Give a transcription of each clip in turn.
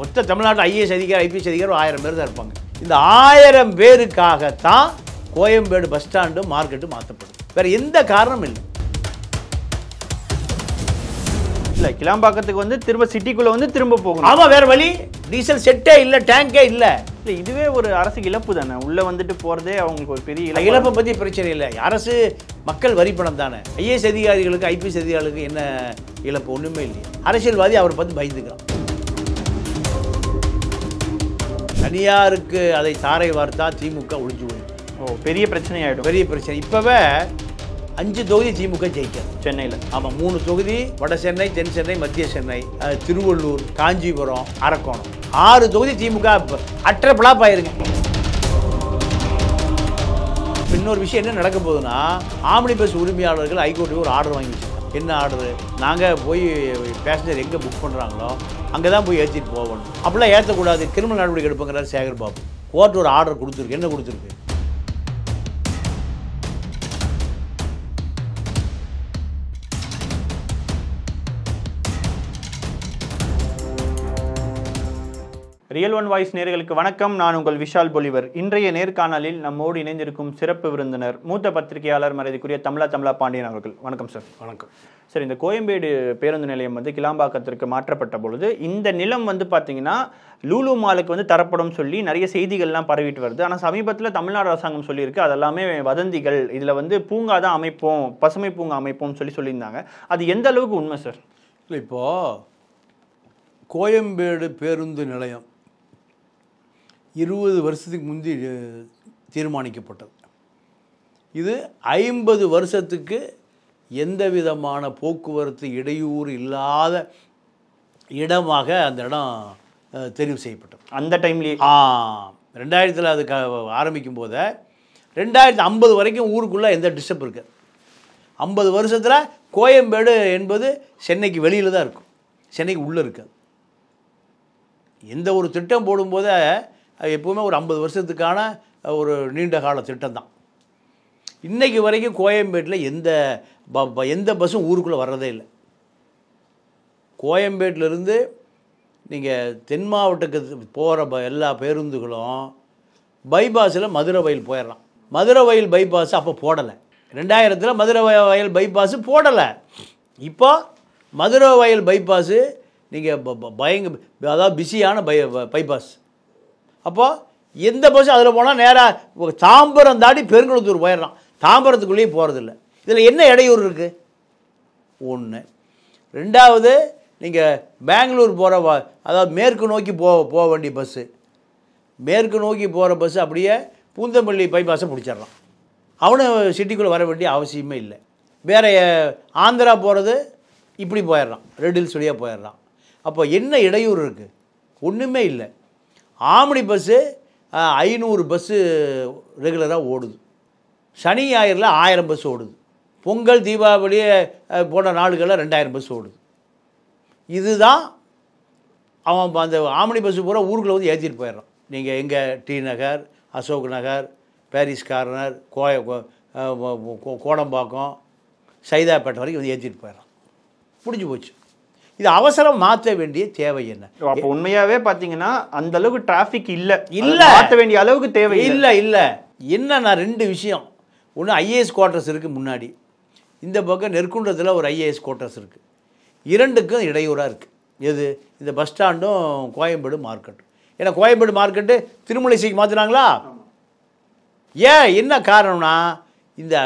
மொத்த தமிழ்நாட்டில் ஐஏஎஸ் அதிகாரி ஐபிஎஸ் அதிகாரி ஆயிரம் பேர் தான் இருப்பாங்க இந்த ஆயிரம் பேருக்காகத்தான் கோயம்பேடு பஸ் ஸ்டாண்டு மார்க்கெட்டு மாற்றப்படும் வேறு எந்த காரணமும் இல்லை இல்லை கிளாம்பாக்கத்துக்கு வந்து திரும்ப சிட்டிக்குள்ளே வந்து திரும்ப போகணும் ஆமாம் வேறு வழி டீசல் செட்டே இல்லை டேங்கே இல்லை இல்லை இதுவே ஒரு அரசுக்கு இழப்பு தானே உள்ளே வந்துட்டு போகிறதே அவங்களுக்கு ஒரு பெரிய இல்லை இழப்பை பற்றி பிரச்சனை இல்லை அரசு மக்கள் வரி பணம் தானே ஐஏஎஸ் அதிகாரிகளுக்கு ஐபிஎஸ் அதிகாரிகளுக்கு என்ன இழப்பு ஒன்றுமே இல்லை அரசியல்வாதி அவரை பார்த்து பயந்துக்கலாம் தனியாருக்கு அதை தாரை வார்த்தா திமுக ஒழிஞ்சு போயிடும் ஓ பெரிய பிரச்சனை ஆகிடும் பெரிய பிரச்சனை இப்போவே அஞ்சு தொகுதி திமுக ஜெயிக்காது சென்னையில் ஆமாம் மூணு தொகுதி வட சென்னை தென் சென்னை மத்திய சென்னை திருவள்ளூர் காஞ்சிபுரம் அரக்கோணம் ஆறு தொகுதி திமுக இப்போ பிளாப் ஆயிருங்க இன்னொரு விஷயம் என்ன நடக்க போகுதுன்னா ஆம்னி பஸ் உரிமையாளர்கள் ஹைகோர்ட்டுக்கு ஒரு ஆர்டர் வாங்கிச்சு என்ன ஆடுது நாங்கள் போய் பேசஞ்சர் எங்கே புக் பண்ணுறாங்களோ அங்கே தான் போய் ஏற்றிட்டு போகணும் அப்படிலாம் ஏற்றக்கூடாது கிரிமினல் நடவடிக்கை எடுப்புங்கிறார் சேகர் பாபு கோர்ட் ஒரு ஆர்டர் கொடுத்துருக்கு என்ன கொடுத்துருக்கு ரியல் ஒன் வாய்ஸ் நேர்களுக்கு வணக்கம் நான் உங்கள் விஷால் பொலிவர் இன்றைய நேர்காணலில் நம்மோடு இணைந்திருக்கும் சிறப்பு விருந்தினர் மூத்த பத்திரிகையாளர் மரியாதைக்குரிய தமிழா தமிழா பாண்டியன் அவர்கள் வணக்கம் சார் வணக்கம் சார் இந்த கோயம்பேடு பேருந்து நிலையம் வந்து கிளாம்பாக்கத்திற்கு மாற்றப்பட்ட பொழுது இந்த நிலம் வந்து பார்த்தீங்கன்னா லூலு மாலுக்கு வந்து தரப்படும் சொல்லி நிறைய செய்திகள்லாம் பரவிட்டு வருது ஆனால் சமீபத்தில் தமிழ்நாடு அரசாங்கம் சொல்லியிருக்கு அதெல்லாமே வதந்திகள் இதில் வந்து பூங்கா தான் அமைப்போம் பசுமை பூங்கா அமைப்போம்னு சொல்லி சொல்லியிருந்தாங்க அது எந்த அளவுக்கு உண்மை சார் இல்லை இப்போது கோயம்பேடு பேருந்து நிலையம் இருபது வருஷத்துக்கு முந்தி தீர்மானிக்கப்பட்டது இது ஐம்பது வருஷத்துக்கு எந்த விதமான போக்குவரத்து இடையூறு இல்லாத இடமாக அந்த இடம் தெரிவு செய்யப்பட்டது அந்த டைம்லேயே ரெண்டாயிரத்தில் அது க ஆரம்பிக்கும் போது ரெண்டாயிரத்து ஐம்பது வரைக்கும் ஊருக்குள்ளே எந்த டிஸ்டர்ப் இருக்காது ஐம்பது வருஷத்தில் கோயம்பேடு என்பது சென்னைக்கு வெளியில் தான் இருக்கும் சென்னைக்கு உள்ளே இருக்காது எந்த ஒரு திட்டம் போடும்போதே எப்போவுமே ஒரு ஐம்பது வருஷத்துக்கான ஒரு நீண்ட கால திட்டம் தான் இன்றைக்கு வரைக்கும் கோயம்பேட்டில் எந்த ப எந்த பஸ்ஸும் ஊருக்குள்ளே வர்றதே இல்லை கோயம்பேட்டிலேருந்து நீங்கள் தென் மாவட்டத்துக்கு போகிற ப எல்லா பேருந்துகளும் பைபாஸில் மதுரை வயல் போயிடலாம் மதுரை வயல் பைபாஸ் அப்போ போடலை ரெண்டாயிரத்தில் மதுரை வயல் பைபாஸு போடலை இப்போ மதுரை வயல் பைபாஸு நீங்கள் பயங்க அதாவது பிஸியான பை பைபாஸ் அப்போது எந்த பஸ் அதில் போனால் நேராக தாம்பரம் தாடி பெருங்குளத்தூர் போயிடலாம் தாம்பரத்துக்குள்ளேயே போகிறதில்ல இதில் என்ன இடையூறு இருக்குது ஒன்று ரெண்டாவது நீங்கள் பெங்களூர் போகிற அதாவது மேற்கு நோக்கி போக போக வேண்டிய பஸ்ஸு மேற்கு நோக்கி போகிற பஸ்ஸு அப்படியே பூந்தம்பள்ளி பைபாஸை பிடிச்சிடலாம் அவனும் சிட்டிக்குள்ளே வர வேண்டிய அவசியமே இல்லை வேற ஆந்திரா போகிறது இப்படி போயிடலாம் ரெட் ஹில்ஸ் வழியாக போயிடலாம் அப்போ என்ன இடையூறு இருக்குது ஒன்றுமே இல்லை ஆம்னி பஸ்ஸு ஐநூறு பஸ்ஸு ரெகுலராக ஓடுது சனி ஞாயிறில் ஆயிரம் பஸ் ஓடுது பொங்கல் தீபாவளி போன நாடுகளில் ரெண்டாயிரம் பஸ் ஓடுது இதுதான் அவன் அந்த ஆமணி பஸ்ஸு பூரா ஊருக்குள்ளே வந்து ஏற்றிட்டு போயிடுறான் நீங்கள் எங்கே T Nagar Ashok Nagar Paris corner கோய கோடம்பாக்கம் சைதாப்பேட்டை வரைக்கும் வந்து ஏற்றிட்டு போயிடறான் முடிஞ்சு போச்சு இது அவசரம் மாற்ற வேண்டிய தேவை என்ன அப்போ உண்மையாகவே பார்த்தீங்கன்னா அந்த அளவுக்கு டிராஃபிக் இல்லை இல்லை மாற்ற வேண்டிய அளவுக்கு தேவை இல்லை இல்லை என்னன்னா ரெண்டு விஷயம் ஒன்று ஐஏஎஸ் குவார்ட்டர்ஸ் இருக்குது முன்னாடி இந்த பக்கம் நெற்குன்றத்தில் ஒரு ஐஏஎஸ் குவார்ட்டர்ஸ் இருக்குது இரண்டுக்கும் இடையூறாக இருக்குது எது இந்த பஸ் ஸ்டாண்டும் கோயம்பேடு மார்க்கெட் ஏன்னா கோயம்பேடு மார்க்கெட்டு திருமலை திருமலைசைக்கு மாற்றினாங்களா ஏன் என்ன காரணம்னா இந்த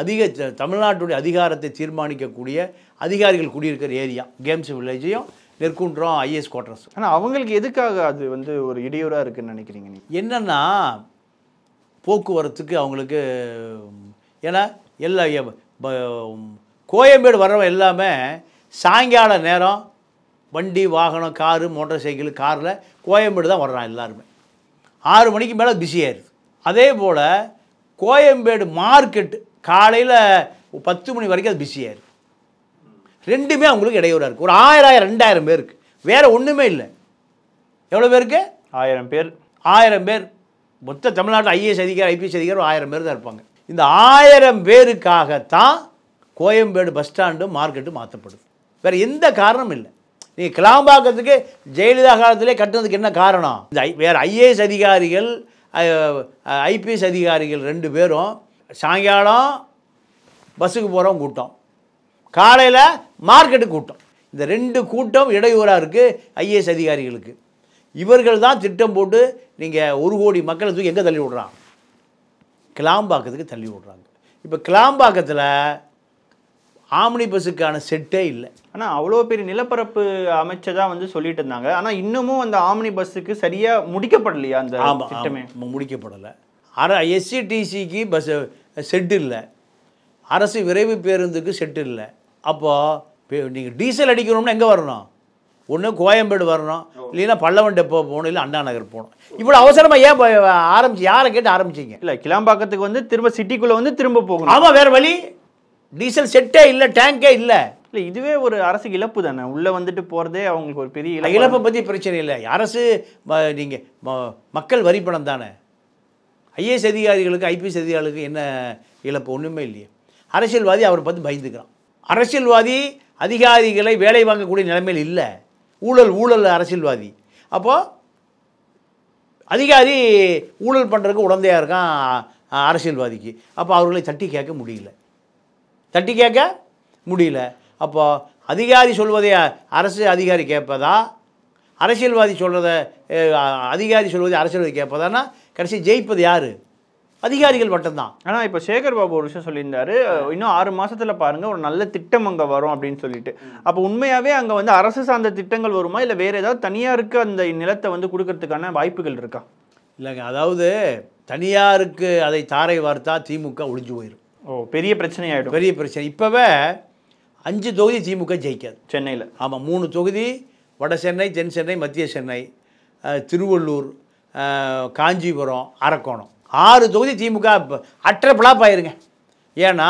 அதிக தமிழ்நாட்டுடைய அதிகாரத்தை தீர்மானிக்கக்கூடிய அதிகாரிகள் குடியிருக்கிற ஏரியா கேம்ஸ் வில்லேஜையும் நெற்குன்றம் ஐஏஎஸ் குவார்டர்ஸ் ஆனால் அவங்களுக்கு எதுக்காக அது வந்து ஒரு இடையூறாக இருக்குதுன்னு நினைக்கிறீங்க நீ என்னென்னா போக்குவரத்துக்கு அவங்களுக்கு ஏன்னா எல்லா கோயம்பேடு வர்றவங்க எல்லாமே சாயங்கால நேரம் வண்டி வாகனம் காரு மோட்டார் சைக்கிள் காரில் கோயம்பேடு தான் வர்றான் எல்லாருமே ஆறு மணிக்கு மேலே பிஸியாயிருது அதே போல் கோயம்பேடு மார்க்கெட்டு காலையில் பத்து மணி வரைக்கும் அது பிஸியாக இருக்குது ரெண்டுமே அவங்களுக்கு இடையூறாக இருக்குது ஒரு ஆயிரம் ஆயிரம் ரெண்டாயிரம் பேருக்கு வேறு ஒன்றுமே இல்லை எவ்வளோ பேருக்கு ஆயிரம் பேர் ஆயிரம் பேர் மொத்த தமிழ்நாட்டில் ஐஏஎஸ் அதிகாரி ஐபிஎஸ் அதிகாரி ஆயிரம் பேர் தான் இருப்பாங்க இந்த ஆயிரம் பேருக்காகத்தான் கோயம்பேடு பஸ் ஸ்டாண்டும் மார்க்கெட்டும் மாற்றப்படுது வேறு எந்த காரணமும் இல்லை நீங்கள் கிளாம்பாக்கத்துக்கு ஜெயலலிதா காலத்திலே கட்டினதுக்கு என்ன காரணம் இந்த ஐ வேறு ஐஏஎஸ் அதிகாரிகள் ஐபிஎஸ் அதிகாரிகள் ரெண்டு பேரும் சாயங்காலம் பஸ்ஸுக்கு போகிறோம் கூட்டம் காலையில் மார்க்கெட்டு கூட்டம் இந்த ரெண்டு கூட்டம் இடையூறாக இருக்குது ஐஏஎஸ் அதிகாரிகளுக்கு இவர்கள் தான் திட்டம் போட்டு நீங்கள் ஒரு கோடி மக்களை தூக்கி எங்கே தள்ளி விடுறாங்க கிளாம்பாக்கத்துக்கு தள்ளி விடுறாங்க இப்போ கிளாம்பாக்கத்தில் ஆம்னி பஸ்ஸுக்கான செட்டே இல்லை ஆனால் அவ்வளோ பெரிய நிலப்பரப்பு அமைச்சதாக வந்து சொல்லிட்டு இருந்தாங்க ஆனால் இன்னமும் அந்த ஆம்னி பஸ்ஸுக்கு சரியாக முடிக்கப்படலையா அந்த திட்டமே முடிக்கப்படலை அர எஸ்சிடிசிக்கு பஸ் செட் இல்லை அரசு விரைவு பேருந்துக்கு செட் இல்லை அப்போது நீங்கள் டீசல் அடிக்கணும்னா எங்கே வரணும் ஒன்று கோயம்பேடு வரணும் இல்லைன்னா பல்லவன் டெப்போ போகணும் இல்லை அண்ணா நகர் போகணும் இவ்வளோ அவசரமாக ஏன் ஆரம்பிச்சு யாரை கேட்டு ஆரம்பிச்சிங்க இல்லை கிளாம்பாக்கத்துக்கு வந்து திரும்ப சிட்டிக்குள்ளே வந்து திரும்ப போகணும் ஆமாம் வேறு வழி டீசல் செட்டே இல்லை டேங்கே இல்லை இல்லை இதுவே ஒரு அரசுக்கு இழப்பு தானே உள்ளே வந்துட்டு போகிறதே அவங்களுக்கு ஒரு பெரிய இழப்பை பற்றி பிரச்சனை இல்லை அரசு நீங்கள் மக்கள் வரி பணம் தானே ஐஏஎஸ் அதிகாரிகளுக்கு ஐபிஎஸ் அதிகாரிகளுக்கு என்ன இழப்பு ஒன்றுமே இல்லையே அரசியல்வாதி அவரை பார்த்து பயந்துக்கிறான் அரசியல்வாதி அதிகாரிகளை வேலை வாங்கக்கூடிய நிலைமையில் இல்லை ஊழல் ஊழல் அரசியல்வாதி அப்போது அதிகாரி ஊழல் பண்ணுறதுக்கு உடந்தையாக இருக்கான் அரசியல்வாதிக்கு அப்போ அவர்களை தட்டி கேட்க முடியல தட்டி கேட்க முடியல அப்போ அதிகாரி சொல்வதை அரசு அதிகாரி கேட்பதா அரசியல்வாதி சொல்கிறத அதிகாரி சொல்வதை அரசியல்வாதி கேட்பதான்னா கடைசி ஜெயிப்பது யார் அதிகாரிகள் மட்டும்தான் ஆனால் இப்போ சேகர் பாபு ஒரு விஷயம் சொல்லியிருந்தாரு இன்னும் ஆறு மாசத்துல பாருங்க ஒரு நல்ல திட்டம் அங்கே வரும் அப்படின்னு சொல்லிட்டு அப்போ உண்மையாவே அங்கே வந்து அரசு சார்ந்த திட்டங்கள் வருமா இல்லை வேற ஏதாவது தனியாருக்கு அந்த நிலத்தை வந்து கொடுக்கறதுக்கான வாய்ப்புகள் இருக்கா இல்லைங்க அதாவது தனியாருக்கு அதை தாரை வார்த்தா திமுக ஒழிஞ்சு போயிடும் ஓ பெரிய பிரச்சனை ஆகிடும் பெரிய பிரச்சனை இப்போவே அஞ்சு தொகுதி திமுக ஜெயிக்காது சென்னையில் ஆமாம் மூணு தொகுதி வட சென்னை தென் சென்னை மத்திய சென்னை திருவள்ளூர் காஞ்சிபுரம் அரக்கோணம் ஆறு தொகுதி திமுக அற்ற பிளாப் ஆயிருங்க ஏன்னா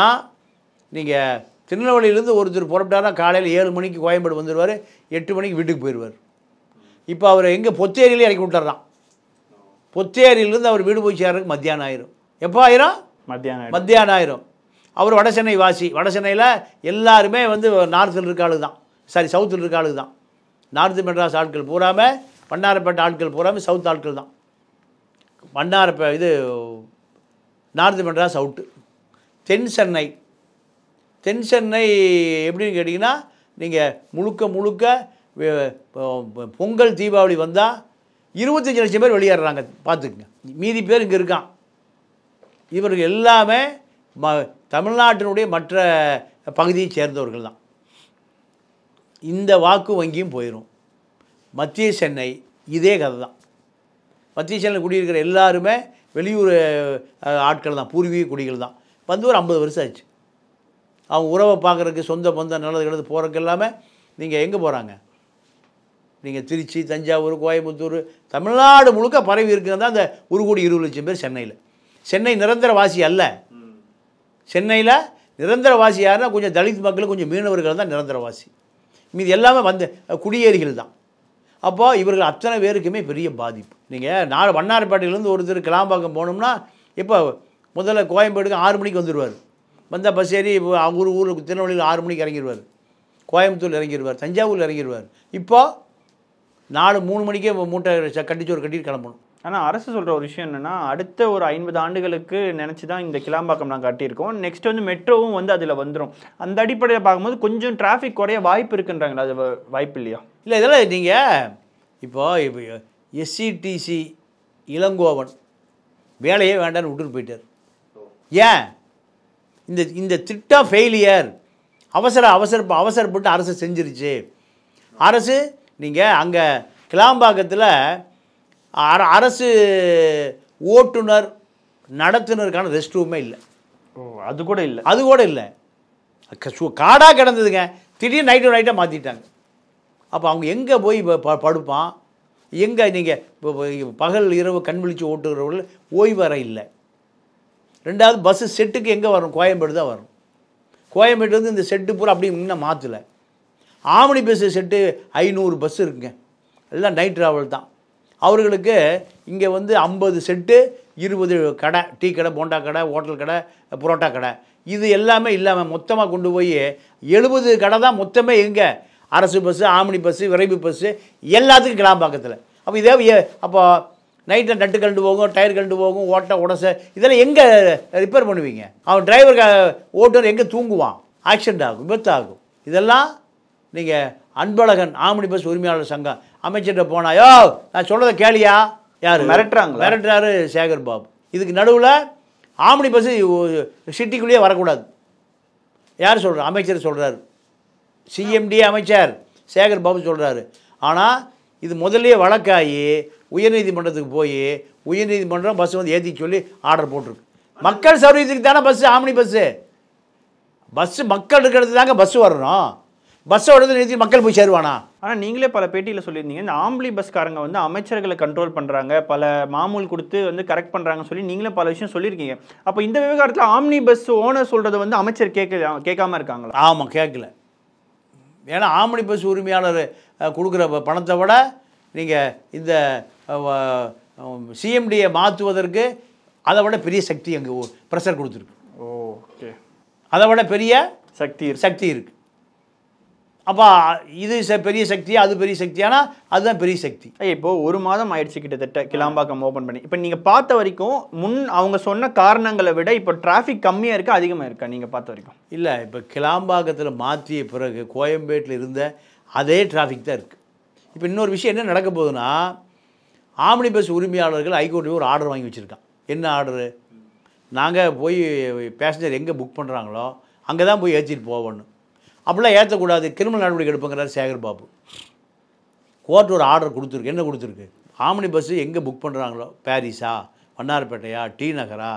நீங்கள் திருநெல்வேலியிலேருந்து ஒருத்தர் புறப்பட்டார்னா காலையில் ஏழு மணிக்கு கோயம்பேடு வந்துடுவார் எட்டு மணிக்கு வீட்டுக்கு போயிடுவார் இப்போ அவர் எங்கே பொத்தேரியிலே இறக்கி விட்டுறான் பொத்தேரியிலேருந்து அவர் வீடு போய் சேர்றதுக்கு மத்தியானம் ஆயிரும் எப்போ ஆயிரும் மத்தியானம் மத்தியானம் ஆயிரும் அவர் வடசென்னை வாசி வடசென்னையில் எல்லாருமே வந்து நார்த்தில் இருக்க ஆளுக்கு தான் சாரி சவுத்தில் இருக்க ஆளுக்கு தான் நார்த்து மெட்ராஸ் ஆட்கள் பூராமல் பன்னாரப்பேட்டை ஆட்கள் பூராமல் சவுத் ஆட்கள் தான் மன்னார் இப்போ இது நார்த் மெட்ராஸ் அவுட்டு தென் சென்னை தென் சென்னை எப்படின்னு கேட்டிங்கன்னா நீங்கள் முழுக்க முழுக்க பொங்கல் தீபாவளி வந்தால் இருபத்தஞ்சி லட்சம் பேர் வெளியேறாங்க பார்த்துக்குங்க மீதி பேர் இங்கே இருக்கான் இவர்கள் எல்லாமே ம தமிழ்நாட்டினுடைய மற்ற பகுதியை சேர்ந்தவர்கள் தான் இந்த வாக்கு வங்கியும் போயிடும் மத்திய சென்னை இதே கதை தான் மத்திய சேனல் குடியிருக்கிற எல்லாருமே வெளியூர் ஆட்கள் தான் பூர்வீக குடிகள் தான் வந்து ஒரு ஐம்பது வருஷம் ஆச்சு அவங்க உறவை பார்க்குறதுக்கு சொந்த பந்த நல்லது கிடந்து போகிறதுக்கு எல்லாமே நீங்கள் எங்கே போகிறாங்க நீங்கள் திருச்சி தஞ்சாவூர் கோயம்புத்தூர் தமிழ்நாடு முழுக்க பரவி இருக்குங்க தான் அந்த ஒரு கோடி இருபது லட்சம் பேர் சென்னையில் சென்னை நிரந்தர வாசி அல்ல சென்னையில் நிரந்தர வாசி கொஞ்சம் தலித் மக்கள் கொஞ்சம் மீனவர்கள் தான் நிரந்தர வாசி மீது எல்லாமே வந்து குடியேறிகள் தான் அப்போது இவர்கள் அத்தனை பேருக்குமே பெரிய பாதிப்பு நீங்கள் நாலு வண்ணாரப்பேட்டையிலேருந்து ஒருத்தர் கிளாம்பாக்கம் போகணும்னா இப்போ முதல்ல கோயம்பேடுக்கு ஆறு மணிக்கு வந்துடுவார் வந்தால் பஸ் ஏறி இப்போ அவங்க ஊர் ஊருக்கு திருநெல்வேலியில் ஆறு மணிக்கு இறங்கிடுவார் கோயம்புத்தூர் இறங்கிடுவார் தஞ்சாவூரில் இறங்கிடுவார் இப்போது நாலு மூணு மணிக்கே மூட்டை கட்டிச்சோறு கட்டிட்டு கிளம்பணும் ஆனால் அரசு சொல்கிற ஒரு விஷயம் என்னென்னா அடுத்த ஒரு ஐம்பது ஆண்டுகளுக்கு நினச்சி தான் இந்த கிளாம்பாக்கம் நாங்கள் கட்டியிருக்கோம் நெக்ஸ்ட் வந்து மெட்ரோவும் வந்து அதில் வந்துடும் அந்த அடிப்படையில் பார்க்கும்போது கொஞ்சம் டிராஃபிக் குறைய வாய்ப்பு இருக்குன்றாங்களா அது வாய்ப்பு இல்லையா இல்லை இதெல்லாம் நீங்கள் இப்போது இப்போ எஸ்சிடிசி e இளங்கோவன் வேலையே வேண்டான்னு விட்டுட்டு போயிட்டார் ஏன் இந்த இந்த திட்டம் ஃபெயிலியர் அவசர அவசர அவசரப்பட்டு அரசு செஞ்சிருச்சு அரசு நீங்கள் அங்கே கிளாம்பாக்கத்தில் அர அரசு ஓட்டுநர் நடத்துனருக்கான ரெஸ்ட் ரூமே இல்லை அது கூட இல்லை அது கூட இல்லை காடாக கிடந்ததுங்க திடீர்னு நைட்டு நைட்டாக மாற்றிட்டாங்க அப்போ அவங்க எங்கே போய் படுப்பான் எங்கே நீங்கள் பகல் இரவு கண் விழித்து ஓட்டுகிறவர்கள் ஓய்வர வர இல்லை ரெண்டாவது பஸ்ஸு செட்டுக்கு எங்கே வரும் கோயம்பேடு தான் வரும் வந்து இந்த செட்டு பூரா அப்படி இன்னும் மாற்றலை ஆவணி பஸ்ஸு செட்டு ஐநூறு பஸ் இருக்குங்க எல்லாம் நைட் ட்ராவல் தான் அவர்களுக்கு இங்கே வந்து ஐம்பது செட்டு இருபது கடை டீ கடை போண்டா கடை ஹோட்டல் கடை புரோட்டா கடை இது எல்லாமே இல்லாமல் மொத்தமாக கொண்டு போய் எழுபது கடை தான் மொத்தமே எங்கே அரசு பஸ்ஸு ஆம்னி பஸ்ஸு விரைவு பஸ்ஸு எல்லாத்துக்கும் கிராமப்பாக்கத்தில் அப்போ இதே அப்போ நைட்டில் நட்டு கண்டு போகும் டயர் கண்டு போகும் ஓட்டை உடச இதெல்லாம் எங்கே ரிப்பேர் பண்ணுவீங்க அவன் டிரைவர் ஓட்டுநர் எங்கே தூங்குவான் ஆக்சிடெண்ட் ஆகும் விபத்து இதெல்லாம் நீங்கள் அன்பழகன் ஆமணி பஸ் உரிமையாளர் சங்கம் அமைச்சர்கிட்ட போனாயோ நான் சொல்கிறத கேளியா யார் மிரட்டுறாங்க மிரட்டுறாரு சேகர் பாபு இதுக்கு நடுவில் ஆமணி பஸ்ஸு சிட்டிக்குள்ளேயே வரக்கூடாது யார் சொல்கிறார் அமைச்சர் சொல்கிறாரு சிஎம்டி அமைச்சர் சேகர் பாபு சொல்கிறாரு ஆனால் இது முதல்ல வழக்காகி உயர்நீதிமன்றத்துக்கு போய் உயர்நீதிமன்றம் பஸ் வந்து ஏற்றி சொல்லி ஆர்டர் போட்டிருக்கு மக்கள் சர்வீஸுக்கு தானே பஸ்ஸு ஆம்னி பஸ்ஸு பஸ்ஸு மக்கள் இருக்கிறது தாங்க பஸ்ஸு வரணும் பஸ்ஸை உடனே நிறுத்தி மக்கள் போய் சேருவானா ஆனால் நீங்களே பல பேட்டியில் சொல்லியிருந்தீங்க இந்த ஆம்பளி பஸ்காரங்க வந்து அமைச்சர்களை கண்ட்ரோல் பண்ணுறாங்க பல மாமூல் கொடுத்து வந்து கரெக்ட் பண்ணுறாங்கன்னு சொல்லி நீங்களே பல விஷயம் சொல்லியிருக்கீங்க அப்போ இந்த விவகாரத்தில் ஆம்னி பஸ் ஓனர் சொல்கிறத வந்து அமைச்சர் கேட்க கேட்காம இருக்காங்களா ஆமாம் கேட்கல ஏன்னா ஆமணி பஸ் உரிமையாளர் கொடுக்குற பணத்தை விட நீங்கள் இந்த சிஎம்டியை மாற்றுவதற்கு அதை விட பெரிய சக்தி அங்கே ப்ரெஷர் கொடுத்துருக்கு ஓகே அதை விட பெரிய சக்தி சக்தி இருக்குது அப்போ இது பெரிய சக்தியா அது பெரிய சக்தியானா அதுதான் பெரிய சக்தி இப்போ ஒரு மாதம் ஆயிடுச்சு கிட்டத்தட்ட கிளாம்பாக்கம் ஓப்பன் பண்ணி இப்போ நீங்கள் பார்த்த வரைக்கும் முன் அவங்க சொன்ன காரணங்களை விட இப்போ டிராஃபிக் கம்மியாக இருக்கா அதிகமாக இருக்கா நீங்கள் பார்த்த வரைக்கும் இல்லை இப்போ கிளாம்பாக்கத்தில் மாற்றிய பிறகு கோயம்பேட்டில் இருந்த அதே டிராஃபிக் தான் இருக்குது இப்போ இன்னொரு விஷயம் என்ன நடக்க போகுதுன்னா ஆம்னி பஸ் உரிமையாளர்கள் ஹைகோர்ட்டில் ஒரு ஆர்டர் வாங்கி வச்சுருக்கான் என்ன ஆர்டரு நாங்கள் போய் பேசஞ்சர் எங்கே புக் பண்ணுறாங்களோ அங்கே தான் போய் ஏற்றிட்டு போவோன்னு அப்படிலாம் ஏற்றக்கூடாது கிரிமினல் நடவடிக்கை எடுப்புங்கிறார் சேகர் பாபு கோர்ட் ஒரு ஆர்டர் கொடுத்துருக்கு என்ன கொடுத்துருக்கு ஆம்னி பஸ்ஸு எங்கே புக் பண்ணுறாங்களோ பாரிஸா வண்ணாரப்பேட்டையா டி நகரா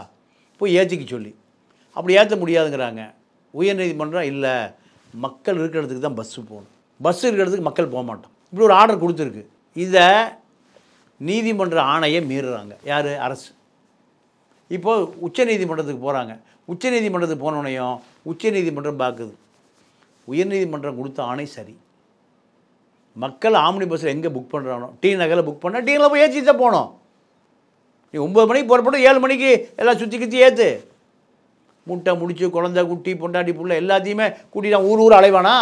போய் ஏற்றிக்க சொல்லி அப்படி ஏற்ற முடியாதுங்கிறாங்க உயர்நீதிமன்றம் இல்லை மக்கள் இருக்கிற இடத்துக்கு தான் பஸ்ஸு போகணும் பஸ் இருக்கிற இடத்துக்கு மக்கள் போக மாட்டோம் இப்படி ஒரு ஆர்டர் கொடுத்துருக்கு இதை நீதிமன்ற ஆணையை மீறுறாங்க யார் அரசு இப்போது உச்சநீதிமன்றத்துக்கு போகிறாங்க உச்சநீதிமன்றத்துக்கு போனோடனையும் உச்சநீதிமன்றம் பார்க்குது உயர்நீதிமன்றம் கொடுத்த ஆணை சரி மக்கள் ஆம்னி பஸ்ஸில் எங்கே புக் பண்ணுறானோ டி நகரில் புக் பண்ணால் டி நகரில் போய் ஏற்றி தான் போனோம் நீ ஒம்பது மணிக்கு புறப்பட்டு ஏழு மணிக்கு எல்லாம் சுற்றி கித்தி ஏற்று மூட்டை முடிச்சு குழந்த குட்டி பொண்டாட்டி புள்ள எல்லாத்தையுமே நான் ஊர் ஊர் அலைவானா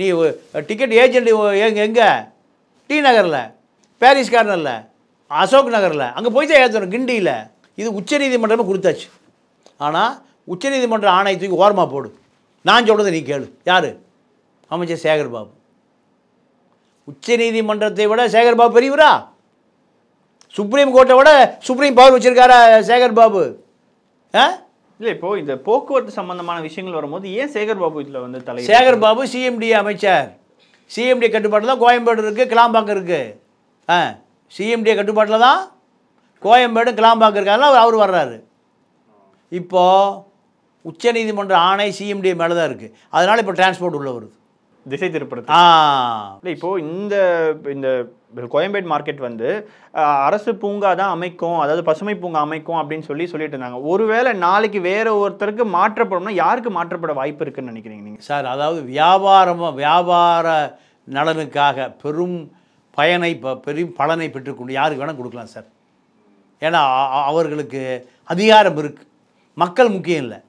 நீ டிக்கெட் ஏஜெண்ட் எங்கே எங்கே டி நகரில் பாரிஸ் கார்னரில் அசோக் நகரில் அங்கே போய் தான் ஏற்றணும் கிண்டியில் இது உச்சநீதிமன்றமே கொடுத்தாச்சு ஆனால் உச்சநீதிமன்ற ஆணையத்துக்கு ஓரமாக போடு நான் சொல்கிறது நீ கேளு யார் அமைச்சர் சேகர்பாபு உச்சநீதிமன்றத்தை விட சேகர்பாபு பெரியவரா சுப்ரீம் கோர்ட்டை விட சுப்ரீம் பவர் வச்சிருக்காரா சேகர்பாபு ஆ இல்லை இப்போ இந்த போக்குவரத்து சம்பந்தமான விஷயங்கள் வரும்போது ஏன் சேகர் பாபு இதில் வந்து தலை சேகர் பாபு சிஎம்டி அமைச்சர் சிஎம்டி கட்டுப்பாட்டில் தான் கோயம்பேடு இருக்குது கிளாம்பாக்கம் இருக்குது ஆ சிஎம்டி கட்டுப்பாட்டில் தான் கோயம்பேடு கிளாம்பாக்கம் இருக்காங்க அவர் வர்றாரு இப்போது உச்சநீதிமன்ற ஆணை சிஎம்டி மேலே தான் இருக்குது அதனால் இப்போ டிரான்ஸ்போர்ட் உள்ளே வருது திசை திருப்புறது இல்லை இப்போ இந்த இந்த கோயம்பேடு மார்க்கெட் வந்து அரசு பூங்கா தான் அமைக்கும் அதாவது பசுமை பூங்கா அமைக்கும் அப்படின்னு சொல்லி சொல்லிட்டு இருந்தாங்க ஒருவேளை நாளைக்கு வேற ஒருத்தருக்கு மாற்றப்படும்னா யாருக்கு மாற்றப்பட வாய்ப்பு இருக்குன்னு நினைக்கிறீங்க நீங்கள் சார் அதாவது வியாபாரமாக வியாபார நலனுக்காக பெரும் பயனை பெரும் பலனை பெற்றுக்கொண்டு யாருக்கு வேணால் கொடுக்கலாம் சார் ஏன்னா அவர்களுக்கு அதிகாரம் இருக்குது மக்கள் முக்கியம் இல்லை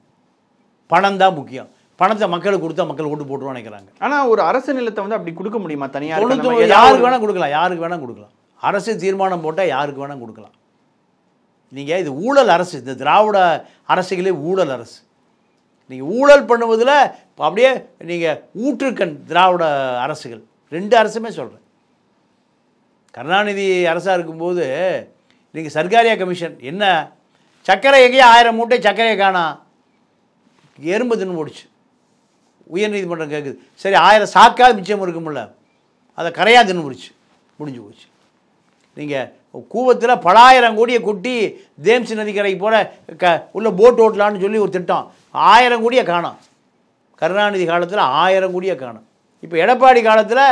பணம் தான் முக்கியம் பணத்தை மக்களுக்கு கொடுத்தா மக்கள் ஓட்டு போட்டுருவோம் நினைக்கிறாங்க ஆனால் ஒரு அரசு நிலத்தை வந்து அப்படி கொடுக்க முடியுமா தனியாக யாருக்கு வேணால் கொடுக்கலாம் யாருக்கு வேணால் கொடுக்கலாம் அரசு தீர்மானம் போட்டால் யாருக்கு வேணால் கொடுக்கலாம் நீங்கள் இது ஊழல் அரசு இந்த திராவிட அரசுகளே ஊழல் அரசு நீங்கள் ஊழல் பண்ணுவதில் அப்படியே நீங்கள் ஊற்றுக்கண் திராவிட அரசுகள் ரெண்டு அரசுமே சொல்கிறேன் கருணாநிதி அரசாக இருக்கும்போது நீங்கள் சர்க்காரியா கமிஷன் என்ன சர்க்கரை எங்கேயே ஆயிரம் மூட்டை சர்க்கரையை காணா எறும்பு தின்னு போடுச்சு உயர்நீதிமன்றம் கேட்குது சரி ஆயிரம் சாக்காக மிச்சம் இருக்கும்ல அதை கரையாக தின்னு முடிச்சு முடிஞ்சு போச்சு நீங்கள் கூவத்தில் பலாயிரம் கோடியை கொட்டி தேம்சி நதிக்கரைக்கு போல க உள்ள போட் ஓட்டலான்னு சொல்லி ஒரு திட்டம் ஆயிரம் கோடியை காணும் கருணாநிதி காலத்தில் ஆயிரம் கோடியை காணும் இப்போ எடப்பாடி காலத்தில்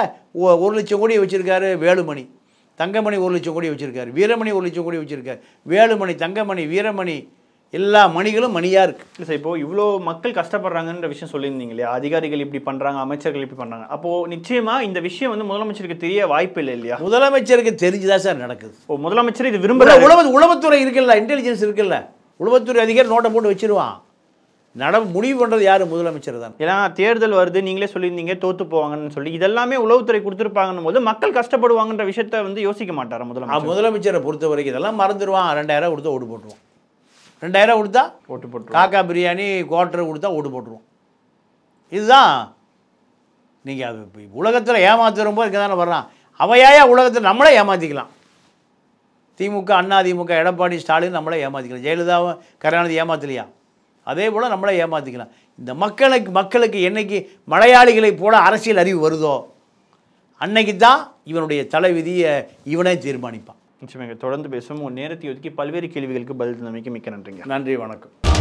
ஒரு லட்சம் கோடி வச்சுருக்காரு வேலுமணி தங்கமணி ஒரு லட்சம் கோடி வச்சுருக்காரு வீரமணி ஒரு லட்சம் கோடி வச்சுருக்காரு வேலுமணி தங்கமணி வீரமணி எல்லா மணிகளும் மணியாக இருக்குது இல்லை சார் இப்போது இவ்வளோ மக்கள் கஷ்டப்படுறாங்கன்ற விஷயம் சொல்லியிருந்தீங்க இல்லையா அதிகாரிகள் இப்படி பண்ணுறாங்க அமைச்சர்கள் இப்படி பண்ணுறாங்க அப்போது நிச்சயமாக இந்த விஷயம் வந்து முதலமைச்சருக்கு தெரிய வாய்ப்பு இல்லை இல்லையா முதலமைச்சருக்கு தெரிஞ்சுதான் சார் நடக்குது ஓ முதலமைச்சர் இது விரும்ப உளவு உளவுத்துறை இருக்குல்ல இன்டெலிஜென்ஸ் இருக்குல்ல உளவுத்துறை அதிகாரி நோட்டை போட்டு வச்சிருவான் நட முடிவு பண்ணுறது யார் முதலமைச்சர் தான் ஏன்னா தேர்தல் வருது நீங்களே சொல்லியிருந்தீங்க தோற்று போவாங்கன்னு சொல்லி இதெல்லாமே உளவுத்துறை கொடுத்துருப்பாங்கன்னு போது மக்கள் கஷ்டப்படுவாங்கன்ற விஷயத்த வந்து யோசிக்க மாட்டார் முதலமைச்சர் முதலமைச்சரை பொறுத்த வரைக்கும் இதெல்லாம் மறந்துடுவான் ரெண்டாயிரம் கொடுத்து ஓடு போட்டுருவான் ரெண்டாயிரம் கொடுத்தா ஓட்டு போட்டு காக்கா பிரியாணி குவார்ட்டர் கொடுத்தா ஓட்டு போட்டுருவோம் இதுதான் நீங்கள் அது உலகத்தில் ஏமாத்துறோம் போது இங்கே தானே வர்றான் அவையாயா உலகத்தில் நம்மளே ஏமாற்றிக்கலாம் திமுக அண்ணா திமுக எடப்பாடி ஸ்டாலின் நம்மளே ஏமாற்றிக்கலாம் ஜெயலலிதாவும் கருணாநிதி ஏமாத்தலையா அதே போல் நம்மளே ஏமாற்றிக்கலாம் இந்த மக்களுக்கு மக்களுக்கு என்றைக்கு மலையாளிகளை போல அரசியல் அறிவு வருதோ அன்னைக்கு தான் இவனுடைய தலைவிதியை இவனே தீர்மானிப்பான் நிச்சயமாக தொடர்ந்து பேசும் உன் நேரத்தை ஒதுக்கி பல்வேறு கேள்விகளுக்கு பதில் தந்தமைக்கு மிக்க நன்றிங்க நன்றி வணக்கம்